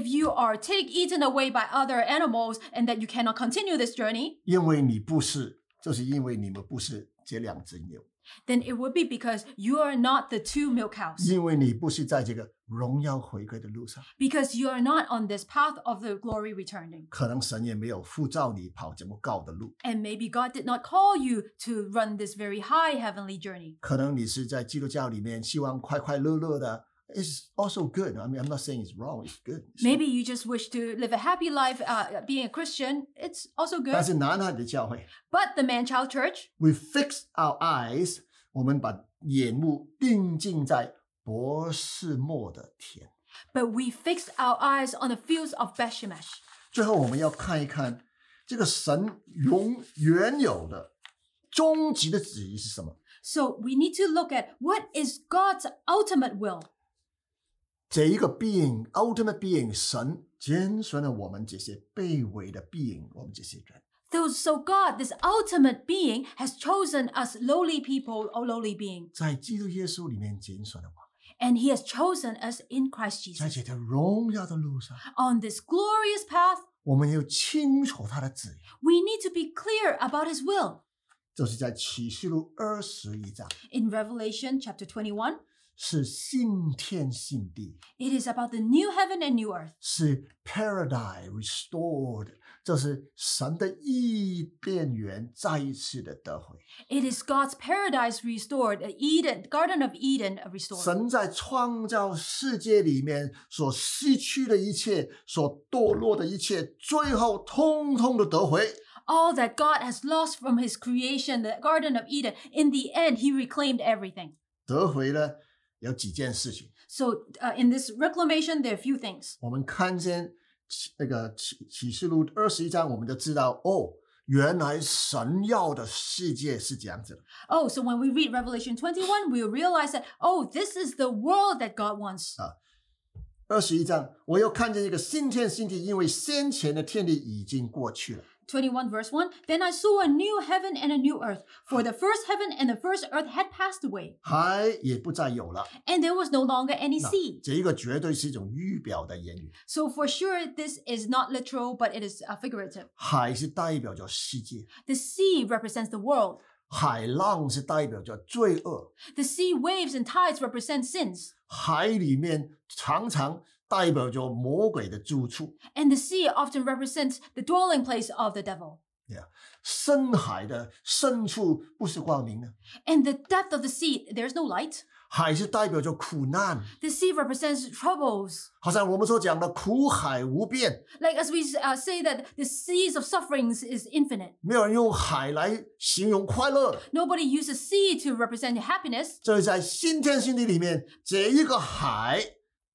you are take eaten away by other animals and that you cannot continue this journey，因为你不是，就是因为你们不是这两只牛。then it would be because you are not the two milk house. Because you are not on this path of the glory returning. And maybe God did not call you to run this very high heavenly journey. 可能你是在基督教里面希望快快乐乐的 it's also good. I mean, I'm not saying it's wrong. It's good. It's Maybe good. you just wish to live a happy life, uh, being a Christian. It's also good. But the man-child church, we fix our eyes. we fix our eyes on the fields of Beshemesh. So we need to look at what is God's ultimate will. 这一个 being ultimate being 神拣选了我们这些卑微的 being，我们这些人。So, so God, this ultimate being, has chosen us lowly people or lowly beings. And he has chosen us in Christ Jesus. On this glorious path, we need to be clear about his will. In Revelation chapter 21, it is about the new heaven and new earth. 是 paradise It is God's paradise restored, Eden, Garden of Eden uh, restored. All that God has lost from his creation, the Garden of Eden, in the end, he reclaimed everything. 得回了有几件事情。So, in this reclamation, there are few things. 我们看见那个启启示录二十一章，我们就知道哦，原来神要的世界是这样子的。Oh, so when we read Revelation twenty one, we realize that oh, this is the world that God wants. 啊，二十一章，我又看见一个新天新地，因为先前的天地已经过去了。21 verse 1 Then I saw a new heaven and a new earth, for the first heaven and the first earth had passed away。海也不再有了。And there was no longer any so for sure this is not literal, but it is a uh, figurative。海是代表着世界。The sea represents the world。海浪是代表着罪恶。The sea waves and tides represent sins。海里面常常代表着魔鬼的住处，and the sea often represents the dwelling place of the devil。Yeah，深海的深处不是光明的，and the depth of the sea there's no light。海是代表着苦难，the sea represents troubles。好像我们所讲的苦海无边，like as we say that the seas of sufferings is infinite。没有人用海来形容快乐，nobody uses sea to represent happiness。所以在新天新地里面，这一个海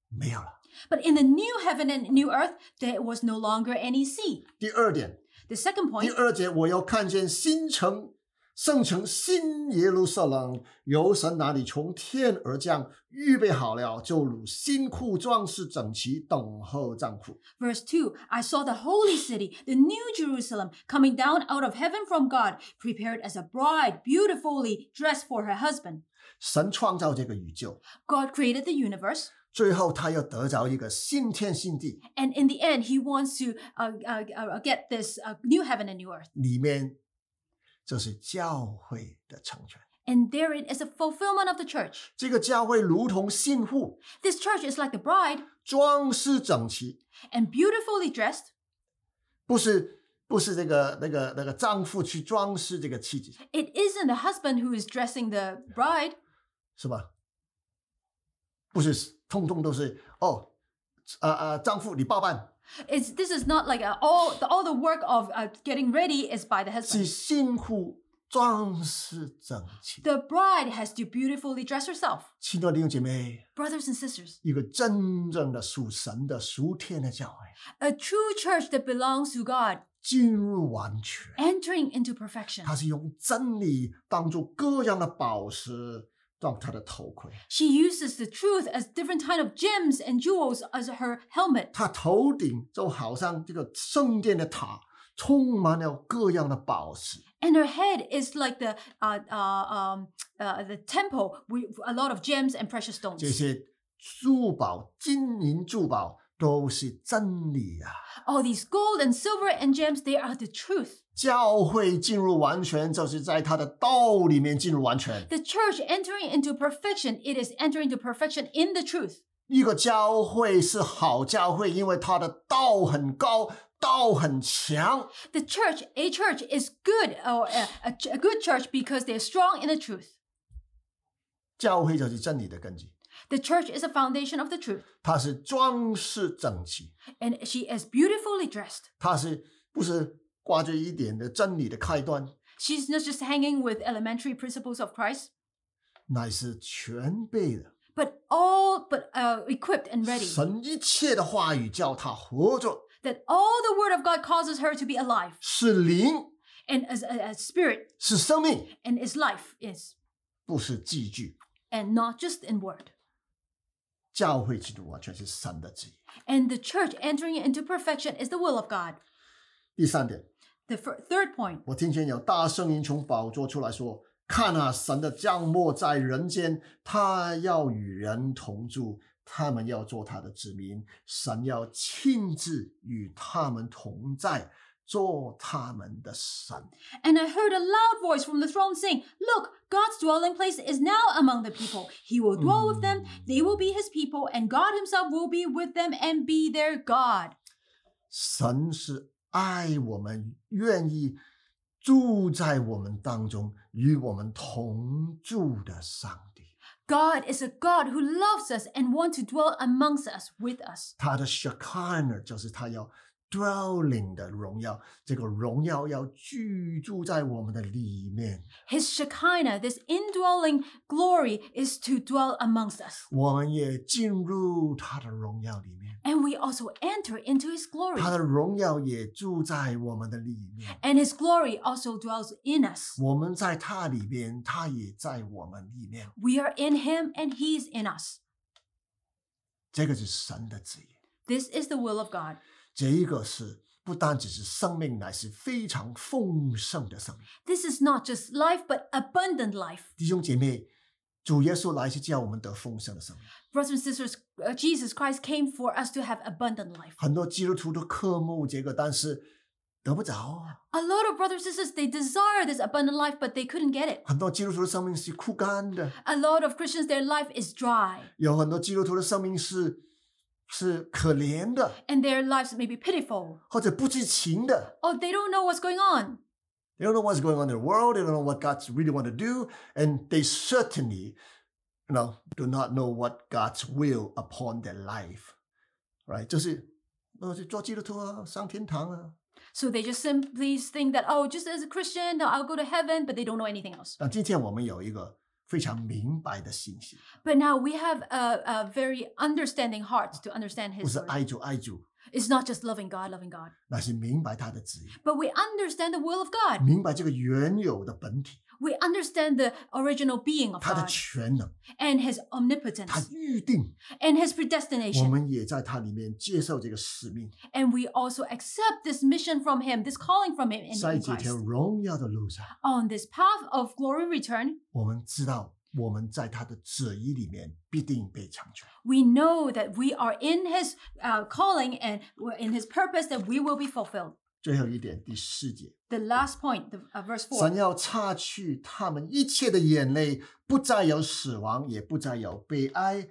没有了。But in the new heaven and new earth, there was no longer any sea. The second 第 point, Verse 2 I saw the holy city, the new Jerusalem, coming down out of heaven from God, prepared as a bride, beautifully dressed for her husband. 神创造这个宇宙，God created the universe, 最后，他又得着一个新天新地。And in the end, he wants to, uh, uh, get this new heaven and new earth. 里面，就是教会的成全。And therein is a fulfillment of the church. 这个教会如同信户。This church is like the bride. 装饰整齐。And beautifully dressed. 不是，不是这个那个那个丈夫去装饰这个妻子。It isn't the husband who is dressing the bride. 是吧？不是。通通都是哦，呃呃，丈夫你包办。Is t this is not like a all all the work of getting ready is by the husband. 是辛苦装饰整齐。The bride has to beautifully dress herself. 亲爱的弟兄姐妹。Brothers and sisters. 一个真正的属神的属天的教会。A true church that belongs to God. 进入完全。Entering into perfection. 它是用真理当做各样的宝石。She uses the truth as different kind of gems and jewels as her helmet。她头顶就好像这个圣殿的塔，充满了各样的宝石。And her head is like the uh uh um uh the temple with a lot of gems and precious stones。这些珠宝、金银珠宝都是真理啊。a l l these gold and silver and gems, they are the truth. 教会进入完全，就是在他的道里面进入完全。The church entering into perfection, it is entering into perfection in the truth. 一个教会是好教会，因为它的道很高，道很强。The church, a church, is good or a a good church because they are strong in the truth. 教会就是真理的根基。The church is a foundation of the truth. 她是装饰整齐，And she is beautifully dressed. 她是不是挂着一点的真理的开端，She's not just hanging with elementary principles of Christ, 乃是全备的。but all but uh, equipped and ready. 神一切的话语叫她活着，That all the word of God causes her to be alive 是灵，and as a, a spirit 是生命，and is life is, 不是寄居。and not just in word. 教会制度完全是神的旨意。And the church entering into perfection is the will of God. 第三点。The third point. 我听见有大声音从宝座出来说：“看啊，神的降末在人间，他要与人同住，他们要做他的子民，神要亲自与他们同在。” And I heard a loud voice from the throne saying, Look, God's dwelling place is now among the people. He will dwell with them, mm. they will be his people, and God himself will be with them and be their God. God is a God who loves us and wants to dwell amongst us with us. 他的 Shekinah 就是他要。dwelling 的荣耀，这个荣耀要居住在我们的里面。His Shekinah, this indwelling glory, is to dwell amongst us. 我们也进入他的荣耀里面。And we also enter into His glory. 他的荣耀也住在我们的里面。And His glory also dwells in us. 我们在他里边，他也在我们里面。We are in Him, and He is in us. 这个是神的旨意。This is the will of God. 这一个是不单只是生命，乃是非常丰盛的生命。This is not just life, but abundant life. 弟兄姐妹，主耶稣来是叫我们得丰盛的生命。Brothers and sisters, Jesus Christ came for us to have abundant life. 很多基督徒都渴慕这个，但是得不着。啊 A lot of brothers and sisters they desire this abundant life, but they couldn't get it. 很多基督徒的生命是枯干的。A lot of Christians their life is dry. 有很多基督徒的生命是。是可怜的，and their lives may be pitiful, 或者不知情的。or they don't know what's going on. They don't know what's going on in their world. They don't know what God's really want to do, and they certainly, you know, do not know what God's will upon their life. Right? 就是，呃，就做基督徒啊，上天堂啊。So they just simply think that, oh, just as a Christian, I'll go to heaven, but they don't know anything else. 那今天我们有一个非常明白的信心。But now we have a, a very understanding heart to understand His 我是 it's not just loving God, loving God. But we understand the will of God. We understand the original being of 他的 God And His omnipotence 他预定。and His predestination. And we also accept this mission from Him, this calling from Him in Christ. On this path of glory return, 我们知道我们在他的旨意里面必定被成全。We know that we are in his calling and we're in his purpose that we will be fulfilled. 最后一点，第四节。The last point, the verse four. 神要擦去他们一切的眼泪，不再有死亡，也不再有悲哀、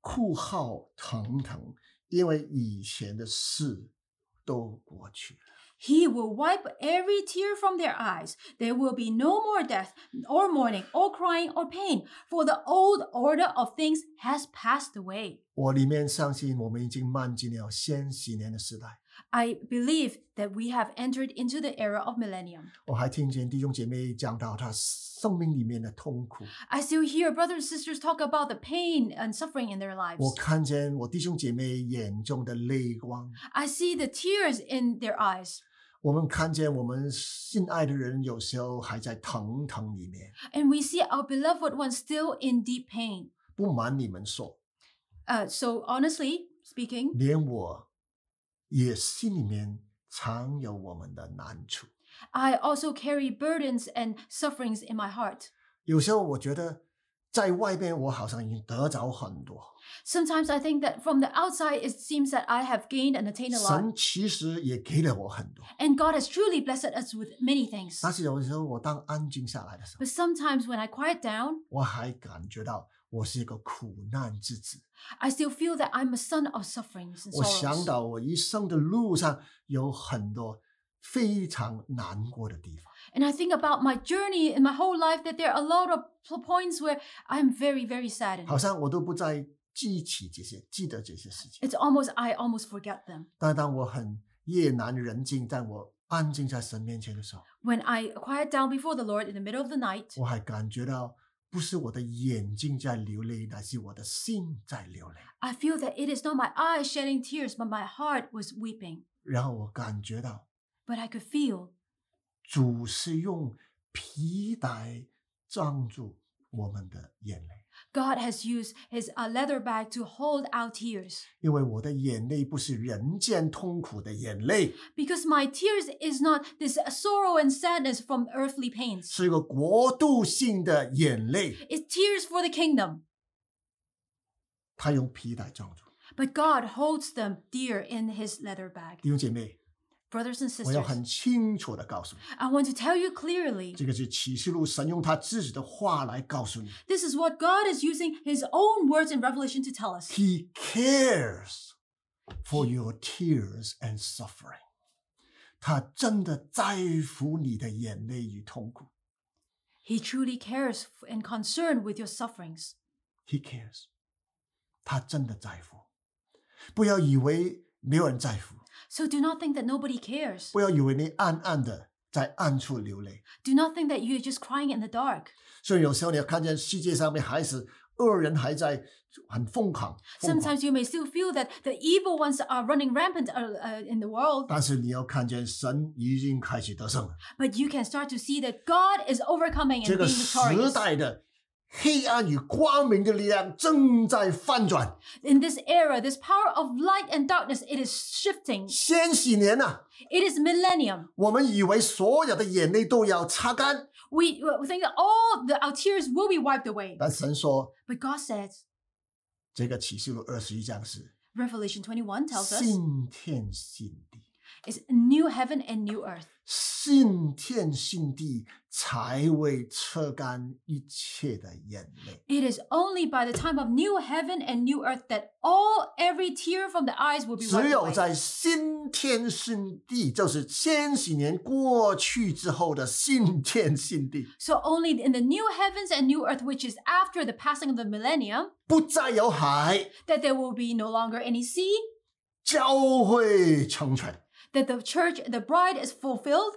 哭号、疼腾，因为以前的事都过去了。He will wipe every tear from their eyes. There will be no more death, or mourning, or crying, or pain, for the old order of things has passed away. I believe that we have entered into the era of millennium. I still hear brothers and sisters talk about the pain and suffering in their lives. I see the tears in their eyes. And we see our beloved ones still in deep pain. so honestly speaking, also carry burdens and sufferings in my heart. Sometimes I think that from the outside it seems that I have gained and attained a lot. And God has truly blessed us with many things. But sometimes when I quiet down, I still feel that I'm a son of sufferings and 我 sorrows. 想到我一生的路上有很多非常难过的地方。And I think about my journey in my whole life that there are a lot of points where I'm very, very sad. 好像我都不再记起这些，记得这些事情。It's almost I almost forget them. 但当我很夜难人静，但我安静在神面前的时候，When I quiet down before the Lord in the middle of the night，我还感觉到不是我的眼睛在流泪，乃是我的心在流泪。I feel that it is not my eyes shedding tears, but my heart was weeping but I could feel. God has used his a uh, leather bag to hold out tears 因为我的眼泪不是人间痛苦的眼泪，because my tears is not this uh, sorrow and sadness from earthly pains. 是一个国度性的眼泪。It's tears for the kingdom, But God holds them dear in his leather bag. 弟兄姐妹，Brothers and sisters，我要很清楚的告诉你。I want to tell you clearly，这个是启示录神用他自己的话来告诉你。This is what God is using His own words in Revelation to tell us. He cares for your tears and suffering。他真的在乎你的眼泪与痛苦。He truly cares and concerned with your sufferings. He cares. cares，他真的在乎。不要以为没有人在乎。So do not think that nobody cares. Do not think that you're just crying in the dark. sometimes you may still feel that the evil ones are running rampant uh, uh, in the world. But you can start to see that God is overcoming and being victorious. 黑暗与光明的力量正在翻转。In this era, this power of light and darkness, it is shifting. 千禧年呐、啊，It is millennium. 我们以为所有的眼泪都要擦干，We we think that all the, our tears will be wiped away. 但神说，But God says, Revelation 21 tells us, 信天信地，is new heaven and new earth. It is only by the time of new heaven and new earth that all every tear from the eyes will be 只 wiped 有 away. only in the new heavens and new earth, which is after the passing of the millennium, 不再有海，that there will be no longer any sea, that the church, the bride is fulfilled?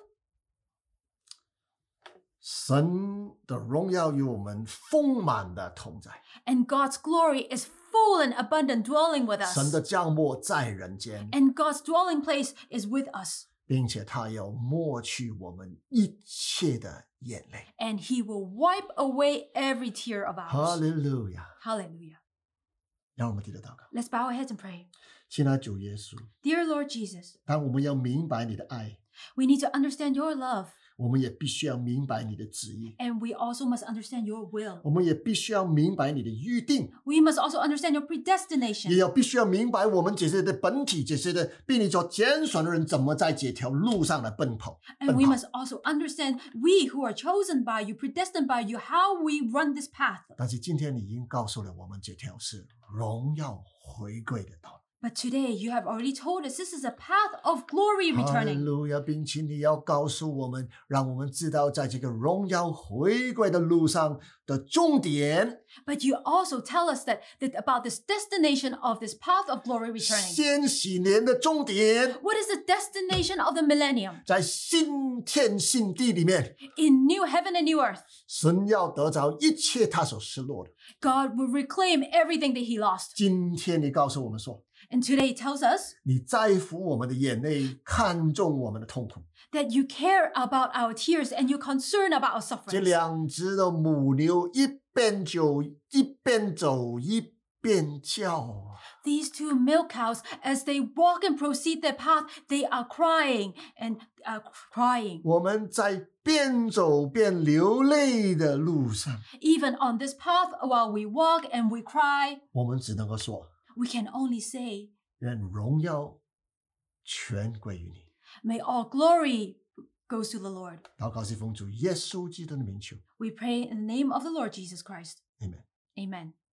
神的荣耀与我们丰满的同在。And God's glory is full and abundant dwelling with us. And God's dwelling place is with us. 并且他要抹去我们一切的眼泪。And He will wipe away every tear of ours. Hallelujah. Hallelujah. 让我们低头祷告。Let's bow our heads and pray. 亲爱主耶稣，Dear Lord Jesus，当我们要明白你的爱，We need to understand your love。我们也必须要明白你的旨意，And we also must understand your will。我们也必须要明白你的预定，We must also understand your predestination。也要必须要明白我们这些的本体，这些的被你所拣选的人，怎么在这条路上来奔跑。And we must also understand we who are chosen by you, predestined by you, how we run this path。但是今天你已经告诉了我们，这条是荣耀回归的道路。but today you have already told us this is a path of glory returning. But you also tell us that, that about this destination of this path of glory returning. What is the destination of the millennium In new heaven and new earth? God will reclaim everything that he lost. 今天你告诉我们说，and today it tells us that you care about our tears and you concern about our suffering. These two milk cows, as they walk and proceed their path, they are crying and are uh, crying. Even on this path, while we walk and we cry, 我们只能够说 we can only say, 愿荣耀全归于你。May all glory goes to the Lord. We pray in the name of the Lord Jesus Christ. Amen. Amen.